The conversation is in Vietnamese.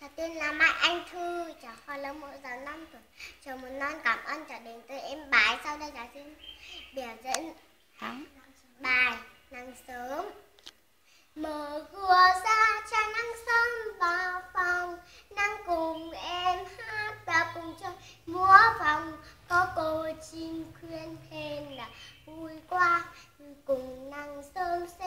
Cháu tên là Mai Anh Thư, cháu học lớp 1 giáo 5 tuổi, cháu muốn non cảm ơn cháu đến từ em bái. Sau đây cháu xin biểu diễn Hả? bài nắng sớm. Mở cửa ra cho nắng sớm vào phòng, nắng cùng em hát và cùng chơi múa vòng. Có cô chim khuyên thêm là vui qua cùng nắng sớm